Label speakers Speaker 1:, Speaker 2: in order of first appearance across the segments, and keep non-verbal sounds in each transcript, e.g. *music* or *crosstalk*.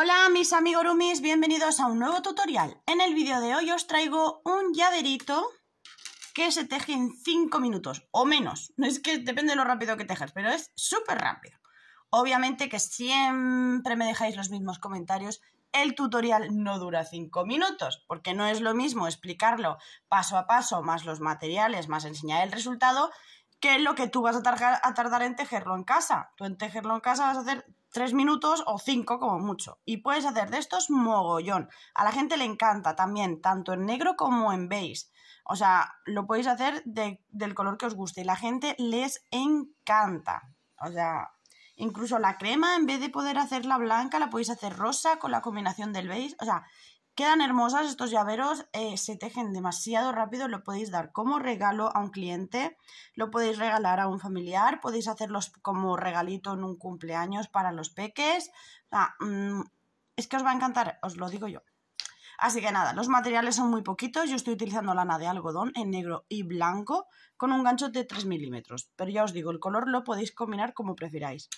Speaker 1: Hola mis amigos Rumis, bienvenidos a un nuevo tutorial. En el vídeo de hoy os traigo un llaverito que se teje en 5 minutos o menos. No Es que depende de lo rápido que tejas, pero es súper rápido. Obviamente que siempre me dejáis los mismos comentarios. El tutorial no dura 5 minutos, porque no es lo mismo explicarlo paso a paso, más los materiales, más enseñar el resultado, que lo que tú vas a, tardar en tejerlo en casa. Tú en tejerlo en casa vas a hacer tres minutos o cinco como mucho. Y puedes hacer de estos mogollón. A la gente le encanta también, tanto en negro como en beige. O sea, lo podéis hacer del color que os guste y la gente les encanta. O sea, incluso la crema, en vez de poder hacerla blanca, la podéis hacer rosa con la combinación del beige. O sea, Quedan hermosas estos llaveros, eh, se tejen demasiado rápido, lo podéis dar como regalo a un cliente, lo podéis regalar a un familiar, podéis hacerlos como regalito en un cumpleaños para los peques. Mm, es que os va a encantar, os lo digo yo. Así que nada, los materiales son muy poquitos, yo estoy utilizando lana de algodón en negro y blanco con un gancho de 3 milímetros, pero ya os digo, el color lo podéis combinar como preferáis.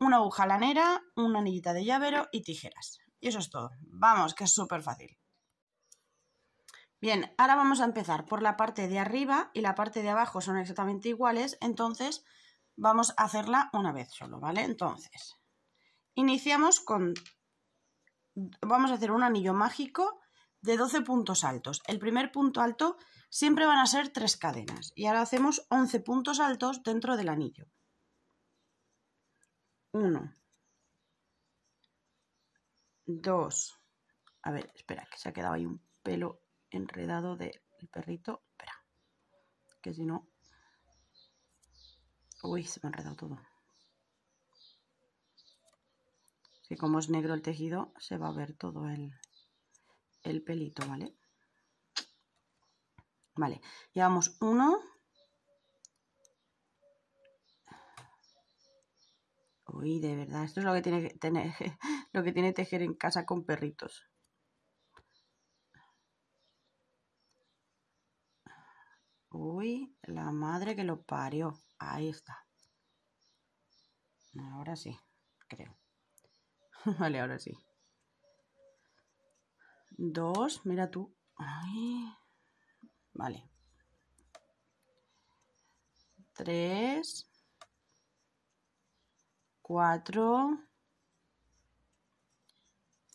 Speaker 1: Una aguja lanera, una anillita de llavero y tijeras eso es todo. Vamos, que es súper fácil. Bien, ahora vamos a empezar por la parte de arriba y la parte de abajo son exactamente iguales, entonces vamos a hacerla una vez solo, ¿vale? Entonces, iniciamos con... Vamos a hacer un anillo mágico de 12 puntos altos. El primer punto alto siempre van a ser tres cadenas y ahora hacemos 11 puntos altos dentro del anillo. 1, dos. A ver, espera, que se ha quedado ahí un pelo enredado del perrito. Espera, que si no... Uy, se me ha enredado todo. Que como es negro el tejido, se va a ver todo el, el pelito, ¿vale? Vale, llevamos uno. Uy, de verdad, esto es lo que tiene que tener lo que tiene tejer en casa con perritos. Uy, la madre que lo parió. Ahí está. Ahora sí, creo. *laughs* vale, ahora sí. Dos, mira tú. Vale. Tres. Cuatro.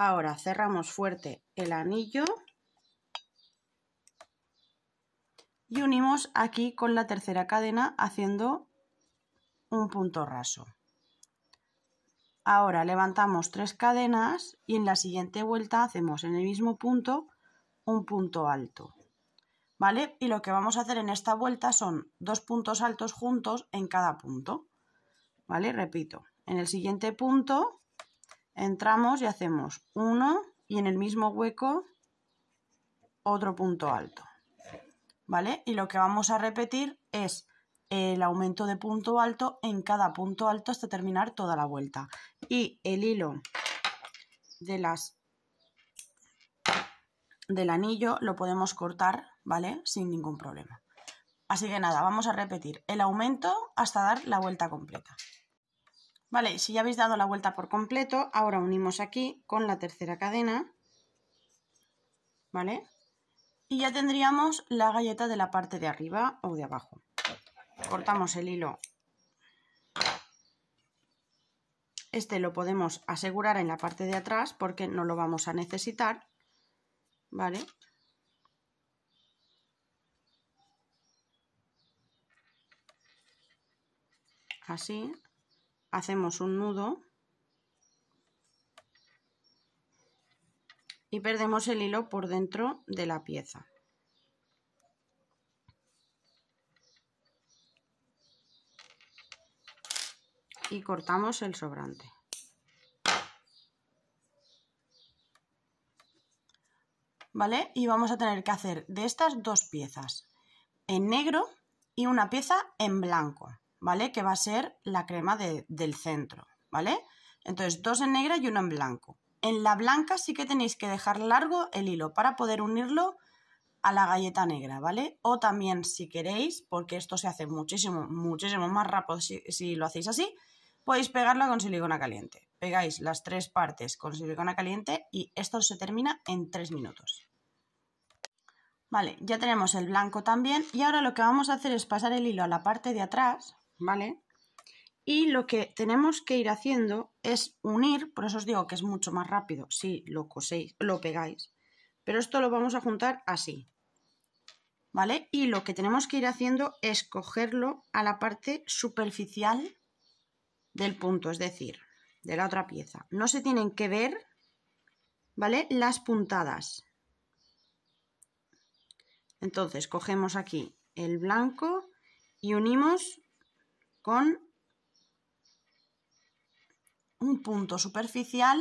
Speaker 1: Ahora cerramos fuerte el anillo y unimos aquí con la tercera cadena haciendo un punto raso. Ahora levantamos tres cadenas y en la siguiente vuelta hacemos en el mismo punto un punto alto. ¿Vale? Y lo que vamos a hacer en esta vuelta son dos puntos altos juntos en cada punto. ¿Vale? Repito, en el siguiente punto entramos y hacemos uno y en el mismo hueco otro punto alto. ¿Vale? Y lo que vamos a repetir es el aumento de punto alto en cada punto alto hasta terminar toda la vuelta. Y el hilo de las del anillo lo podemos cortar, ¿vale? Sin ningún problema. Así que nada, vamos a repetir el aumento hasta dar la vuelta completa. Vale, si ya habéis dado la vuelta por completo, ahora unimos aquí con la tercera cadena, ¿vale? Y ya tendríamos la galleta de la parte de arriba o de abajo. Cortamos el hilo. Este lo podemos asegurar en la parte de atrás porque no lo vamos a necesitar, ¿vale? Así, hacemos un nudo y perdemos el hilo por dentro de la pieza. Y cortamos el sobrante. ¿Vale? Y vamos a tener que hacer de estas dos piezas en negro y una pieza en blanco. ¿vale? Que va a ser la crema del centro, ¿vale? Entonces, dos en negra y uno en blanco. En la blanca sí que tenéis que dejar largo el hilo para poder unirlo a la galleta negra, ¿vale? O también si queréis, porque esto se hace muchísimo, muchísimo más rápido si, lo hacéis así, podéis pegarlo con silicona caliente. Pegáis las tres partes con silicona caliente y esto se termina en tres minutos. Vale, ya tenemos el blanco también y ahora lo que vamos a hacer es pasar el hilo a la parte de atrás ¿vale? Y lo que tenemos que ir haciendo es unir, por eso os digo que es mucho más rápido si lo coséis, lo pegáis, pero esto lo vamos a juntar así, ¿vale? Y lo que tenemos que ir haciendo es cogerlo a la parte superficial del punto, es decir, de la otra pieza. No se tienen que ver, ¿vale? Las puntadas. Entonces, cogemos aquí el blanco y unimos con un punto superficial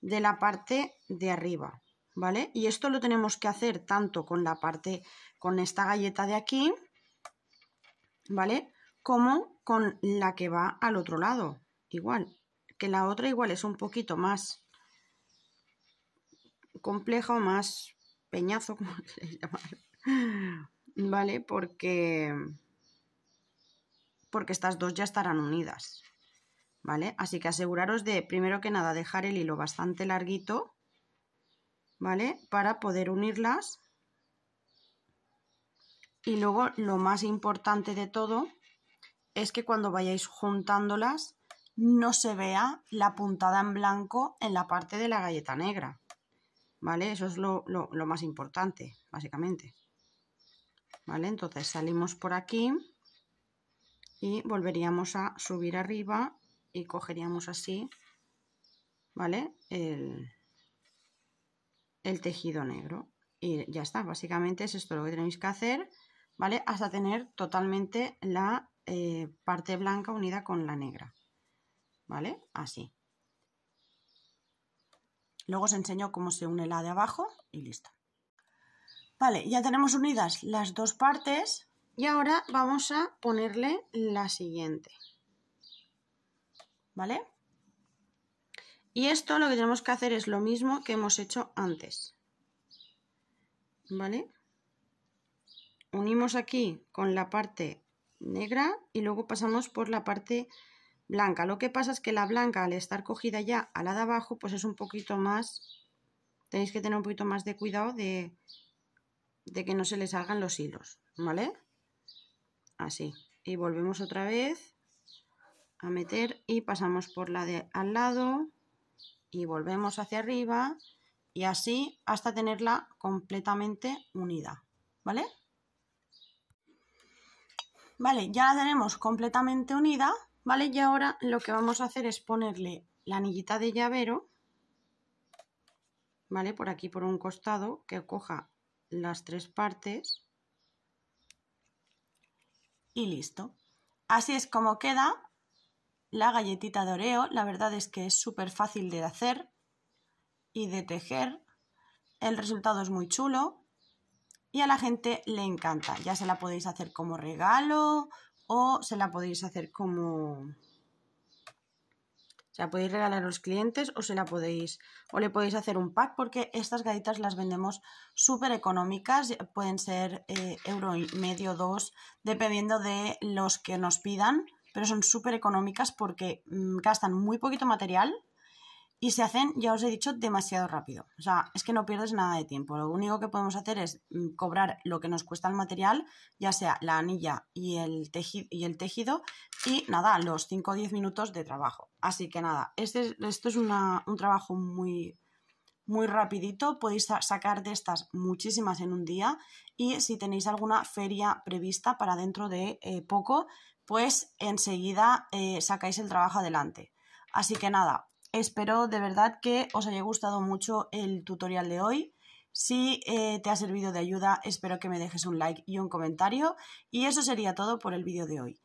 Speaker 1: de la parte de arriba, ¿vale? Y esto lo tenemos que hacer tanto con la parte, con esta galleta de aquí, ¿vale? Como con la que va al otro lado, igual, que la otra igual es un poquito más complejo más peñazo, *laughs* como ¿vale? Porque porque estas dos ya estarán unidas. ¿Vale? Así que aseguraros de, primero que nada, dejar el hilo bastante larguito, ¿vale? Para poder unirlas. Y luego lo más importante de todo es que cuando vayáis juntándolas no se vea la puntada en blanco en la parte de la galleta negra. ¿Vale? Eso es lo, lo más importante, básicamente. ¿Vale? Entonces salimos por aquí y volveríamos a subir arriba y cogeríamos así, ¿vale? El, tejido negro. Y ya está, básicamente es esto lo que tenéis que hacer, ¿vale? Hasta tener totalmente la eh, parte blanca unida con la negra, ¿vale? Así. Luego os enseño cómo se une la de abajo y listo. Vale, ya tenemos unidas las dos partes, y ahora vamos a ponerle la siguiente. ¿Vale? Y esto lo que tenemos que hacer es lo mismo que hemos hecho antes. ¿Vale? Unimos aquí con la parte negra y luego pasamos por la parte blanca. Lo que pasa es que la blanca al estar cogida ya a la de abajo, pues es un poquito más... Tenéis que tener un poquito más de cuidado de, de que no se les salgan los hilos, ¿vale? así. Y volvemos otra vez a meter y pasamos por la de al lado y volvemos hacia arriba y así hasta tenerla completamente unida, ¿vale? Vale, ya la tenemos completamente unida, ¿vale? Y ahora lo que vamos a hacer es ponerle la anillita de llavero, ¿vale? Por aquí, por un costado, que coja las tres partes y listo. Así es como queda la galletita de oreo. La verdad es que es súper fácil de hacer y de tejer. El resultado es muy chulo y a la gente le encanta. Ya se la podéis hacer como regalo o se la podéis hacer como sea, podéis regalar a los clientes o se la podéis, o le podéis hacer un pack porque estas galletas las vendemos súper económicas, pueden ser eh, euro y medio, dos, dependiendo de los que nos pidan, pero son súper económicas porque mm, gastan muy poquito material y se hacen, ya os he dicho, demasiado rápido. O sea, es que no pierdes nada de tiempo. Lo único que podemos hacer es mm, cobrar lo que nos cuesta el material, ya sea la anilla y el, tejido, y, el tejido, y nada, los 5 o 10 minutos de trabajo. Así que nada, este, esto es un trabajo muy, muy rapidito, podéis sacar de estas muchísimas en un día y si tenéis alguna feria prevista para dentro de eh, poco, pues enseguida eh, sacáis el trabajo adelante. Así que nada, Espero de verdad que os haya gustado mucho el tutorial de hoy. Si eh, te ha servido de ayuda, espero que me dejes un like y un comentario. Y eso sería todo por el vídeo de hoy.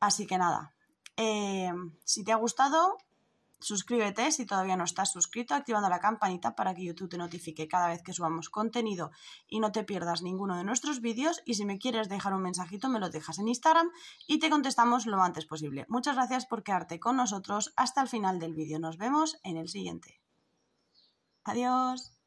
Speaker 1: Así que nada, eh, si te ha gustado, Suscríbete si todavía no estás suscrito, activando la campanita para que YouTube te notifique cada vez que subamos contenido y no te pierdas ninguno de nuestros vídeos. Y si me quieres dejar un mensajito, me lo dejas en Instagram y te contestamos lo antes posible. Muchas gracias por quedarte con nosotros hasta el final del vídeo. Nos vemos en el siguiente. Adiós.